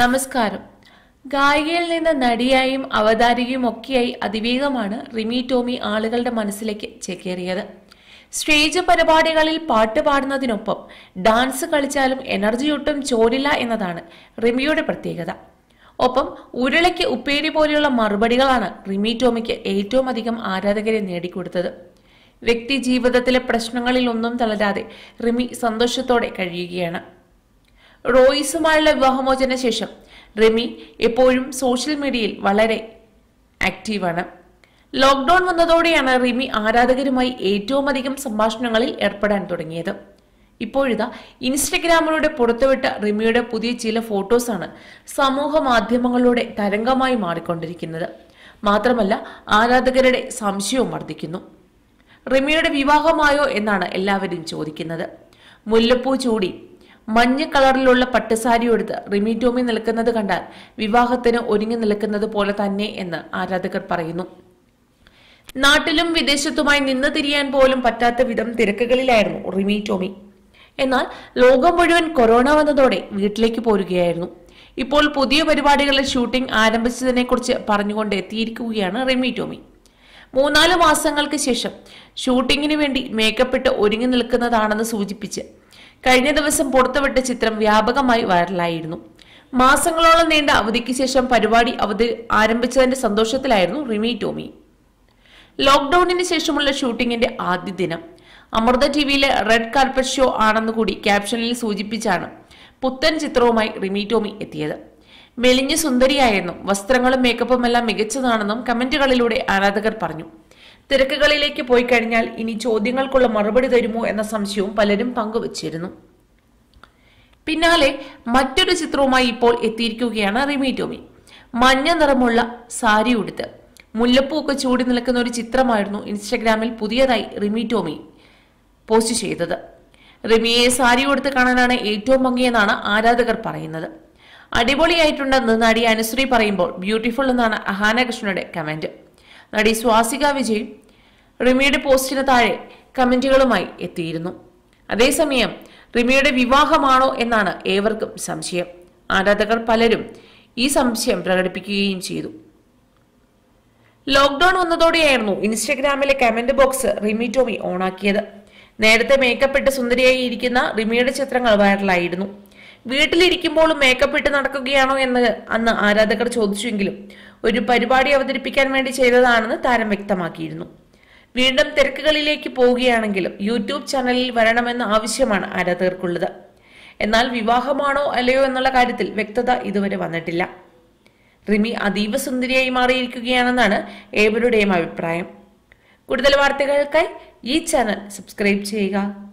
നമസ്കാരം ഗായികയിൽ നിന്ന് നടിയായും അവതാരികയും ഒക്കെയായി അതിവേഗമാണ് റിമി ടോമി ആളുകളുടെ മനസ്സിലേക്ക് ചേക്കേറിയത് സ്റ്റേജ് പരിപാടികളിൽ പാട്ട് പാടുന്നതിനൊപ്പം ഡാൻസ് കളിച്ചാലും എനർജി ഒട്ടും ചോരില്ല എന്നതാണ് റിമിയുടെ പ്രത്യേകത ഒപ്പം ഉരുളയ്ക്ക് ഉപ്പേരി പോലെയുള്ള മറുപടികളാണ് റിമി ടോമിക്ക് ഏറ്റവും അധികം ആരാധകരെ നേടിക്കൊടുത്തത് വ്യക്തി ജീവിതത്തിലെ പ്രശ്നങ്ങളിൽ ഒന്നും തളരാതെ റിമി സന്തോഷത്തോടെ കഴിയുകയാണ് റോയിസുമായുള്ള വിവാഹമോചന ശേഷം റിമി എപ്പോഴും സോഷ്യൽ മീഡിയയിൽ വളരെ ആക്റ്റീവാണ് ലോക്ക്ഡൌൺ വന്നതോടെയാണ് റിമി ആരാധകരുമായി ഏറ്റവും അധികം സംഭാഷണങ്ങളിൽ ഏർപ്പെടാൻ തുടങ്ങിയത് ഇപ്പോഴിതാ ഇൻസ്റ്റഗ്രാമിലൂടെ പുറത്തുവിട്ട റിമിയുടെ പുതിയ ചില ഫോട്ടോസാണ് സമൂഹ മാധ്യമങ്ങളിലൂടെ തരംഗമായി മാറിക്കൊണ്ടിരിക്കുന്നത് മാത്രമല്ല ആരാധകരുടെ സംശയവും വർദ്ധിക്കുന്നു റിമിയുടെ വിവാഹമായോ എന്നാണ് എല്ലാവരും ചോദിക്കുന്നത് മുല്ലപ്പൂ ചൂടി മഞ്ഞ കളറിലുള്ള പട്ടുസാരി എടുത്ത് റിമി ടോമി നിൽക്കുന്നത് കണ്ടാൽ വിവാഹത്തിന് ഒരുങ്ങി നിൽക്കുന്നത് പോലെ തന്നെ എന്ന് ആരാധകർ പറയുന്നു നാട്ടിലും വിദേശത്തുമായി നിന്ന് തിരിയാൻ പോലും പറ്റാത്ത വിധം തിരക്കുകളിലായിരുന്നു റിമി ടോമി എന്നാൽ ലോകം മുഴുവൻ കൊറോണ വന്നതോടെ വീട്ടിലേക്ക് പോരുകയായിരുന്നു ഇപ്പോൾ പുതിയ പരിപാടികളിൽ ഷൂട്ടിംഗ് ആരംഭിച്ചതിനെക്കുറിച്ച് പറഞ്ഞുകൊണ്ട് എത്തിയിരിക്കുകയാണ് റിമി ടോമി മൂന്നാല് മാസങ്ങൾക്ക് ശേഷം ഷൂട്ടിങ്ങിന് വേണ്ടി മേക്കപ്പിട്ട് ഒരുങ്ങി നിൽക്കുന്നതാണെന്ന് സൂചിപ്പിച്ച് കഴിഞ്ഞ ദിവസം പുറത്തുവിട്ട ചിത്രം വ്യാപകമായി വൈറലായിരുന്നു മാസങ്ങളോളം നീണ്ട അവധിക്ക് ശേഷം പരിപാടി അവധി ആരംഭിച്ചതിന്റെ സന്തോഷത്തിലായിരുന്നു റിമി ടോമി ലോക്ക്ഡൌണിന് ശേഷമുള്ള ഷൂട്ടിങ്ങിന്റെ ആദ്യ ദിനം അമൃത ടി വിയിലെ റെഡ് കാർപ്പറ്റ് ഷോ ആണെന്ന് കൂടി ക്യാപ്ഷനിൽ സൂചിപ്പിച്ചാണ് പുത്തൻ ചിത്രവുമായി റിമി ടോമി എത്തിയത് മെലിഞ്ഞ സുന്ദരിയായെന്നും വസ്ത്രങ്ങളും മേക്കപ്പും എല്ലാം മികച്ചതാണെന്നും കമന്റുകളിലൂടെ ആരാധകർ പറഞ്ഞു തിരക്കുകളിലേക്ക് പോയി കഴിഞ്ഞാൽ ഇനി ചോദ്യങ്ങൾക്കുള്ള മറുപടി തരുമോ എന്ന സംശയവും പലരും പങ്കുവച്ചിരുന്നു പിന്നാലെ മറ്റൊരു ചിത്രവുമായി ഇപ്പോൾ എത്തിയിരിക്കുകയാണ് റിമി ടോമി മഞ്ഞ നിറമുള്ള സാരി ഉടുത്ത് മുല്ലപ്പൂ ഒക്കെ ചൂടി നിൽക്കുന്ന ഒരു ചിത്രമായിരുന്നു ഇൻസ്റ്റഗ്രാമിൽ പുതിയതായി റിമി ടോമി പോസ്റ്റ് ചെയ്തത് റിമിയെ സാരി ഉടുത്ത് കാണാനാണ് ഏറ്റവും ഭംഗിയെന്നാണ് ആരാധകർ പറയുന്നത് അടിപൊളിയായിട്ടുണ്ടെന്ന് നടി അനുശ്രീ പറയുമ്പോൾ ബ്യൂട്ടിഫുൾ എന്നാണ് അഹാന കമന്റ് നടി സ്വാസിക വിജയ് റിമിയുടെ പോസ്റ്റിന് താഴെ കമന്റുകളുമായി എത്തിയിരുന്നു അതേസമയം റിമിയുടെ വിവാഹമാണോ എന്നാണ് ഏവർക്കും സംശയം ആരാധകർ പലരും ഈ സംശയം പ്രകടിപ്പിക്കുകയും ചെയ്തു ലോക്ക്ഡൌൺ വന്നതോടെയായിരുന്നു ഇൻസ്റ്റഗ്രാമിലെ കമന്റ് ബോക്സ് റിമി ടോമി ഓണാക്കിയത് നേരത്തെ മേക്കപ്പെട്ട് സുന്ദരിയായി ഇരിക്കുന്ന റിമിയുടെ ചിത്രങ്ങൾ വൈറലായിരുന്നു വീട്ടിലിരിക്കുമ്പോഴും മേക്കപ്പ് ഇട്ട് നടക്കുകയാണോ എന്ന് അന്ന് ആരാധകർ ചോദിച്ചുവെങ്കിലും ഒരു പരിപാടി അവതരിപ്പിക്കാൻ വേണ്ടി ചെയ്തതാണെന്ന് താരം വ്യക്തമാക്കിയിരുന്നു വീണ്ടും തിരക്കുകളിലേക്ക് പോവുകയാണെങ്കിലും യൂട്യൂബ് ചാനലിൽ വരണമെന്ന ആവശ്യമാണ് ആരാധകർക്കുള്ളത് എന്നാൽ വിവാഹമാണോ അല്ലയോ എന്നുള്ള കാര്യത്തിൽ വ്യക്തത ഇതുവരെ വന്നിട്ടില്ല റിമി അതീവ സുന്ദരിയായി മാറിയിരിക്കുകയാണെന്നാണ് ഏവരുടെയും അഭിപ്രായം കൂടുതൽ വാർത്തകൾക്കായി ഈ ചാനൽ സബ്സ്ക്രൈബ് ചെയ്യുക